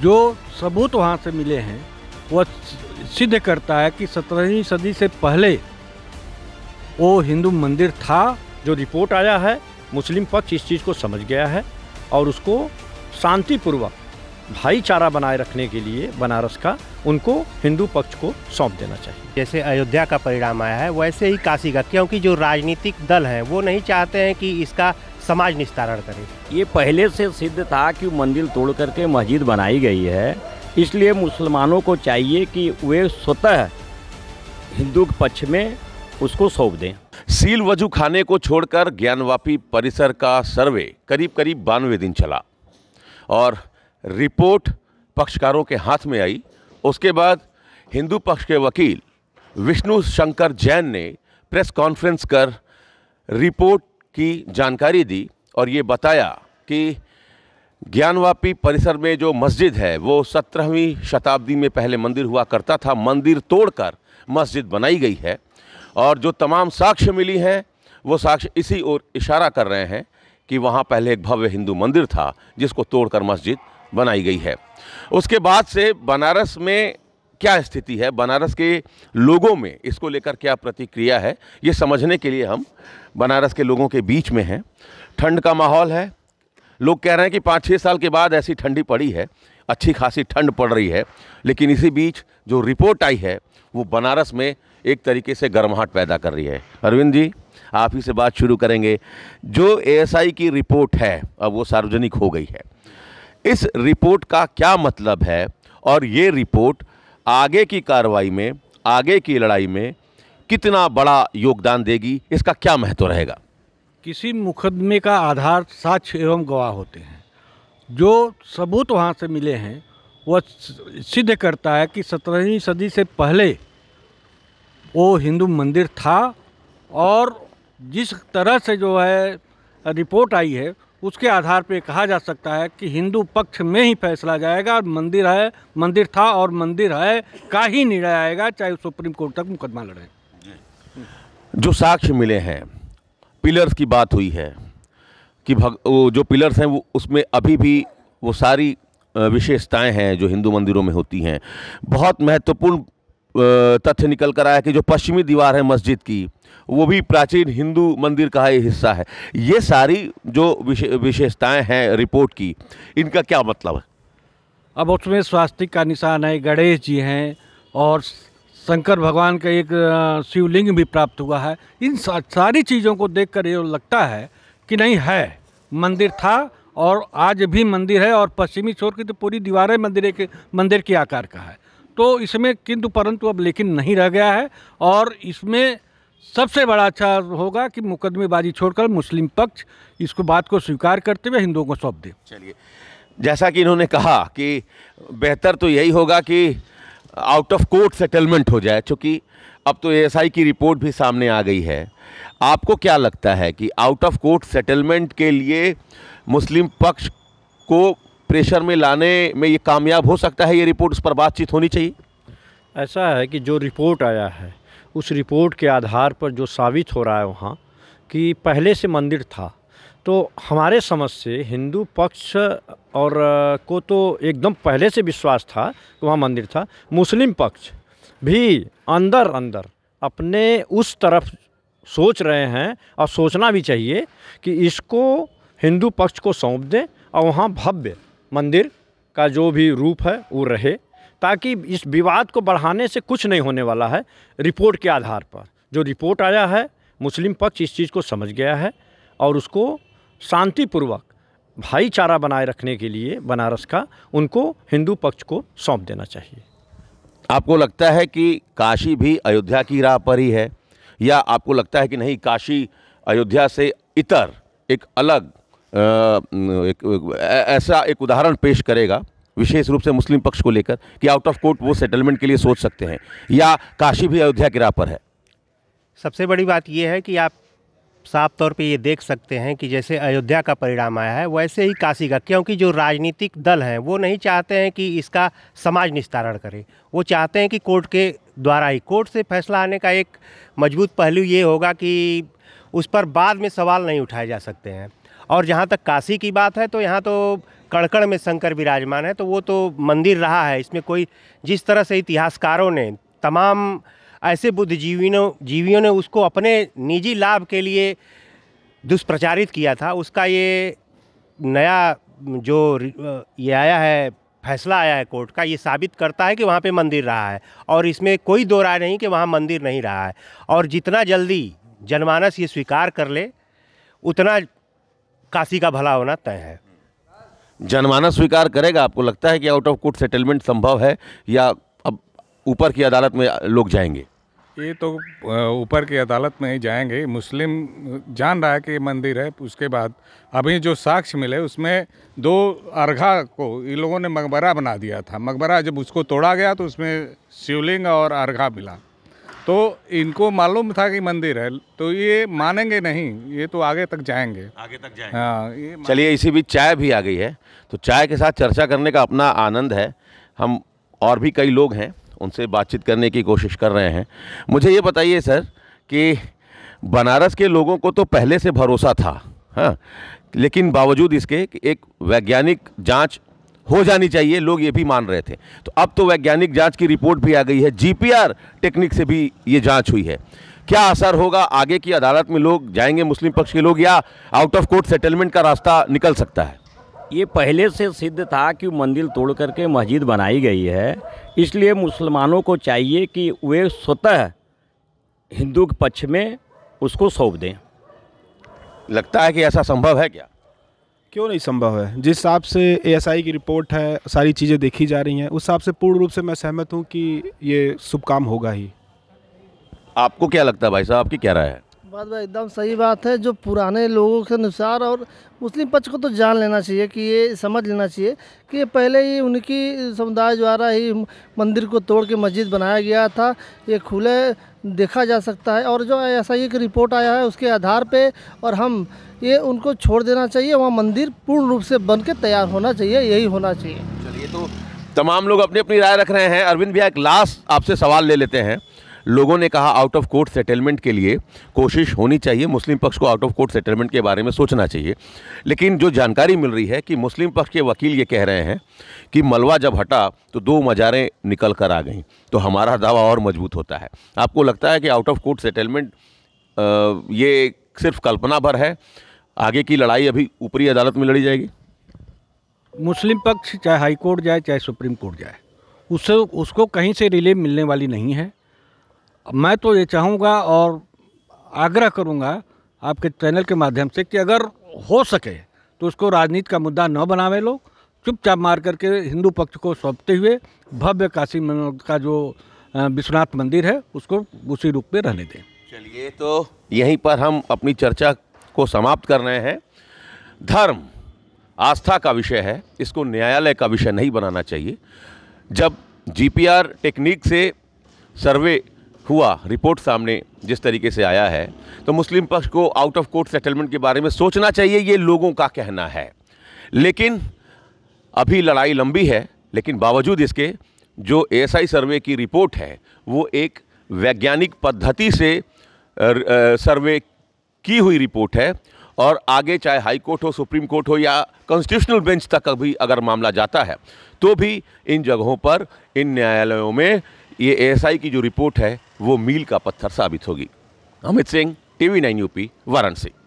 जो सबूत वहाँ से मिले हैं वह सिद्ध करता है कि सत्रहवीं सदी से पहले वो हिंदू मंदिर था जो रिपोर्ट आया है मुस्लिम पक्ष इस चीज़ को समझ गया है और उसको शांतिपूर्वक भाईचारा बनाए रखने के लिए बनारस का उनको हिंदू पक्ष को सौंप देना चाहिए जैसे अयोध्या का परिणाम आया है वैसे ही काशी का क्योंकि जो राजनीतिक दल हैं वो नहीं चाहते हैं कि इसका समाज निस्तारण करे ये पहले से सिद्ध था कि मंदिर तोड़ करके मस्जिद बनाई गई है इसलिए मुसलमानों को चाहिए कि वे स्वतः हिंदू के पक्ष में उसको सौंप दें सील वजू खाने को छोड़कर ज्ञानवापी परिसर का सर्वे करीब करीब बानवे दिन चला और रिपोर्ट पक्षकारों के हाथ में आई उसके बाद हिंदू पक्ष के वकील विष्णु शंकर जैन ने प्रेस कॉन्फ्रेंस कर रिपोर्ट की जानकारी दी और ये बताया कि ज्ञानवापी परिसर में जो मस्जिद है वो सत्रहवीं शताब्दी में पहले मंदिर हुआ करता था मंदिर तोड़कर मस्जिद बनाई गई है और जो तमाम साक्ष्य मिली हैं वो साक्ष्य इसी ओर इशारा कर रहे हैं कि वहाँ पहले एक भव्य हिंदू मंदिर था जिसको तोड़कर मस्जिद बनाई गई है उसके बाद से बनारस में क्या स्थिति है बनारस के लोगों में इसको लेकर क्या प्रतिक्रिया है ये समझने के लिए हम बनारस के लोगों के बीच में हैं ठंड का माहौल है लोग कह रहे हैं कि पाँच छः साल के बाद ऐसी ठंडी पड़ी है अच्छी खासी ठंड पड़ रही है लेकिन इसी बीच जो रिपोर्ट आई है वो बनारस में एक तरीके से गर्माहट पैदा कर रही है अरविंद जी आप ही से बात शुरू करेंगे जो एएसआई की रिपोर्ट है अब वो सार्वजनिक हो गई है इस रिपोर्ट का क्या मतलब है और ये रिपोर्ट आगे की कार्रवाई में आगे की लड़ाई में कितना बड़ा योगदान देगी इसका क्या महत्व रहेगा किसी मुकदमे का आधार साक्ष एवं गवाह होते हैं जो सबूत वहाँ से मिले हैं वह सिद्ध करता है कि सत्रहवीं सदी से पहले वो हिंदू मंदिर था और जिस तरह से जो है रिपोर्ट आई है उसके आधार पर कहा जा सकता है कि हिंदू पक्ष में ही फैसला जाएगा और मंदिर है मंदिर था और मंदिर है का ही निर्णय आएगा चाहे सुप्रीम कोर्ट तक मुकदमा लड़े जो साक्ष्य मिले हैं पिलर्स की बात हुई है कि भग जो पिलर्स हैं वो उसमें अभी भी वो सारी विशेषताएं हैं जो हिंदू मंदिरों में होती हैं बहुत महत्वपूर्ण तथ्य निकल कर आया कि जो पश्चिमी दीवार है मस्जिद की वो भी प्राचीन हिंदू मंदिर का ही हिस्सा है ये सारी जो विशे, विशेषताएं हैं रिपोर्ट की इनका क्या मतलब है अब उसमें स्वास्तिक का निशान है गणेश जी हैं और शंकर भगवान का एक शिवलिंग भी प्राप्त हुआ है इन सारी चीज़ों को कर ये लगता है कि नहीं है मंदिर था और आज भी मंदिर है और पश्चिमी छोर की तो पूरी दीवारें मंदिर के मंदिर के आकार का है तो इसमें किंतु परंतु अब लेकिन नहीं रह गया है और इसमें सबसे बड़ा अच्छा होगा कि मुकदमेबाजी छोड़कर मुस्लिम पक्ष इसको बात को स्वीकार करते हुए हिंदुओं को सौंप दे चलिए जैसा कि इन्होंने कहा कि बेहतर तो यही होगा कि आउट ऑफ कोर्ट सेटलमेंट हो जाए चूँकि अब तो ए की रिपोर्ट भी सामने आ गई है आपको क्या लगता है कि आउट ऑफ कोर्ट सेटलमेंट के लिए मुस्लिम पक्ष को प्रेशर में लाने में ये कामयाब हो सकता है ये रिपोर्ट उस पर बातचीत होनी चाहिए ऐसा है कि जो रिपोर्ट आया है उस रिपोर्ट के आधार पर जो साबित हो रहा है वहाँ कि पहले से मंदिर था तो हमारे समझ से हिंदू पक्ष और को तो एकदम पहले से विश्वास था कि वहाँ मंदिर था मुस्लिम पक्ष भी अंदर अंदर अपने उस तरफ सोच रहे हैं और सोचना भी चाहिए कि इसको हिंदू पक्ष को सौंप दें और वहाँ भव्य मंदिर का जो भी रूप है वो रहे ताकि इस विवाद को बढ़ाने से कुछ नहीं होने वाला है रिपोर्ट के आधार पर जो रिपोर्ट आया है मुस्लिम पक्ष इस चीज़ को समझ गया है और उसको शांतिपूर्वक भाईचारा बनाए रखने के लिए बनारस का उनको हिंदू पक्ष को सौंप देना चाहिए आपको लगता है कि काशी भी अयोध्या की राह पर ही है या आपको लगता है कि नहीं काशी अयोध्या से इतर एक अलग एक, ऐसा एक उदाहरण पेश करेगा विशेष रूप से मुस्लिम पक्ष को लेकर कि आउट ऑफ कोर्ट वो सेटलमेंट के लिए सोच सकते हैं या काशी भी अयोध्या की राह पर है सबसे बड़ी बात यह है कि आप साफ तौर पे ये देख सकते हैं कि जैसे अयोध्या का परिणाम आया है वैसे ही काशी का क्योंकि जो राजनीतिक दल हैं वो नहीं चाहते हैं कि इसका समाज निस्तारण करे वो चाहते हैं कि कोर्ट के द्वारा ही कोर्ट से फैसला आने का एक मजबूत पहलू ये होगा कि उस पर बाद में सवाल नहीं उठाए जा सकते हैं और जहाँ तक काशी की बात है तो यहाँ तो कड़कड़ में शंकर विराजमान है तो वो तो मंदिर रहा है इसमें कोई जिस तरह से इतिहासकारों ने तमाम ऐसे बुद्धिजीवियों जीवियों ने उसको अपने निजी लाभ के लिए दुष्प्रचारित किया था उसका ये नया जो ये आया है फैसला आया है कोर्ट का ये साबित करता है कि वहाँ पे मंदिर रहा है और इसमें कोई दो राय नहीं कि वहाँ मंदिर नहीं रहा है और जितना जल्दी जनमानस ये स्वीकार कर ले उतना काशी का भला होना तय है जनमानस स्वीकार करेगा आपको लगता है कि आउट ऑफ कोर्ट सेटलमेंट संभव है या अब ऊपर की अदालत में लोग जाएंगे ये तो ऊपर की अदालत में ही जाएंगे मुस्लिम जान रहा है कि मंदिर है उसके बाद अभी जो साक्ष्य मिले उसमें दो अर्घा को इन लोगों ने मकबरा बना दिया था मकबरा जब उसको तोड़ा गया तो उसमें शिवलिंग और अर्घा मिला तो इनको मालूम था कि मंदिर है तो ये मानेंगे नहीं ये तो आगे तक जाएंगे आगे तक जाएंगे हाँ चलिए इसी बीच चाय भी आ गई है तो चाय के साथ चर्चा करने का अपना आनंद है हम और भी कई लोग हैं उनसे बातचीत करने की कोशिश कर रहे हैं मुझे ये बताइए सर कि बनारस के लोगों को तो पहले से भरोसा था हाँ लेकिन बावजूद इसके कि एक वैज्ञानिक जांच हो जानी चाहिए लोग ये भी मान रहे थे तो अब तो वैज्ञानिक जांच की रिपोर्ट भी आ गई है जीपीआर टेक्निक से भी ये जांच हुई है क्या असर होगा आगे की अदालत में लोग जाएंगे मुस्लिम पक्ष के लोग या आउट ऑफ कोर्ट सेटलमेंट का रास्ता निकल सकता है ये पहले से सिद्ध था कि मंदिर तोड़ करके मस्जिद बनाई गई है इसलिए मुसलमानों को चाहिए कि वे स्वतः हिंदू के पक्ष में उसको सौंप दें लगता है कि ऐसा संभव है क्या क्यों नहीं संभव है जिस हिसाब से एएसआई की रिपोर्ट है सारी चीज़ें देखी जा रही हैं उस हिसाब से पूर्ण रूप से मैं सहमत हूँ कि ये शुभ काम होगा ही आपको क्या लगता है भाई साहब आपकी क्या राय है बात भाई एकदम सही बात है जो पुराने लोगों के अनुसार और मुस्लिम पक्ष को तो जान लेना चाहिए कि ये समझ लेना चाहिए कि पहले ही उनकी समुदाय द्वारा ही मंदिर को तोड़ के मस्जिद बनाया गया था ये खुले देखा जा सकता है और जो ऐसा ही एक रिपोर्ट आया है उसके आधार पे और हम ये उनको छोड़ देना चाहिए वहाँ मंदिर पूर्ण रूप से बन के तैयार होना चाहिए यही होना चाहिए चलिए तो तमाम लोग अपनी अपनी राय रख रहे हैं अरविंद भैया एक लास्ट आपसे सवाल ले लेते हैं लोगों ने कहा आउट ऑफ कोर्ट सेटलमेंट के लिए कोशिश होनी चाहिए मुस्लिम पक्ष को आउट ऑफ कोर्ट सेटलमेंट के बारे में सोचना चाहिए लेकिन जो जानकारी मिल रही है कि मुस्लिम पक्ष के वकील ये कह रहे हैं कि मलबा जब हटा तो दो मजारें निकल कर आ गई तो हमारा दावा और मजबूत होता है आपको लगता है कि आउट ऑफ कोर्ट सेटलमेंट ये सिर्फ कल्पना भर है आगे की लड़ाई अभी ऊपरी अदालत में लड़ी जाएगी मुस्लिम पक्ष चाहे हाई कोर्ट जाए चाहे सुप्रीम कोर्ट जाए उससे उसको कहीं से रिलीफ मिलने वाली नहीं है मैं तो ये चाहूँगा और आग्रह करूँगा आपके चैनल के माध्यम से कि अगर हो सके तो उसको राजनीति का मुद्दा न बनावे लोग चुपचाप मार करके हिंदू पक्ष को सौंपते हुए भव्य काशी का जो विश्वनाथ मंदिर है उसको उसी रूप में रहने दें चलिए तो यहीं पर हम अपनी चर्चा को समाप्त कर रहे हैं धर्म आस्था का विषय है इसको न्यायालय का विषय नहीं बनाना चाहिए जब जीपीआर टेक्निक से सर्वे हुआ रिपोर्ट सामने जिस तरीके से आया है तो मुस्लिम पक्ष को आउट ऑफ कोर्ट सेटलमेंट के बारे में सोचना चाहिए ये लोगों का कहना है लेकिन अभी लड़ाई लंबी है लेकिन बावजूद इसके जो एएसआई सर्वे की रिपोर्ट है वो एक वैज्ञानिक पद्धति से सर्वे की हुई रिपोर्ट है और आगे चाहे हाई कोर्ट हो सुप्रीम कोर्ट हो या कॉन्स्टिट्यूशनल बेंच तक भी अगर मामला जाता है तो भी इन जगहों पर इन न्यायालयों में ये एएसआई की जो रिपोर्ट है वो मील का पत्थर साबित होगी Amit Singh TV nine UP Varanasi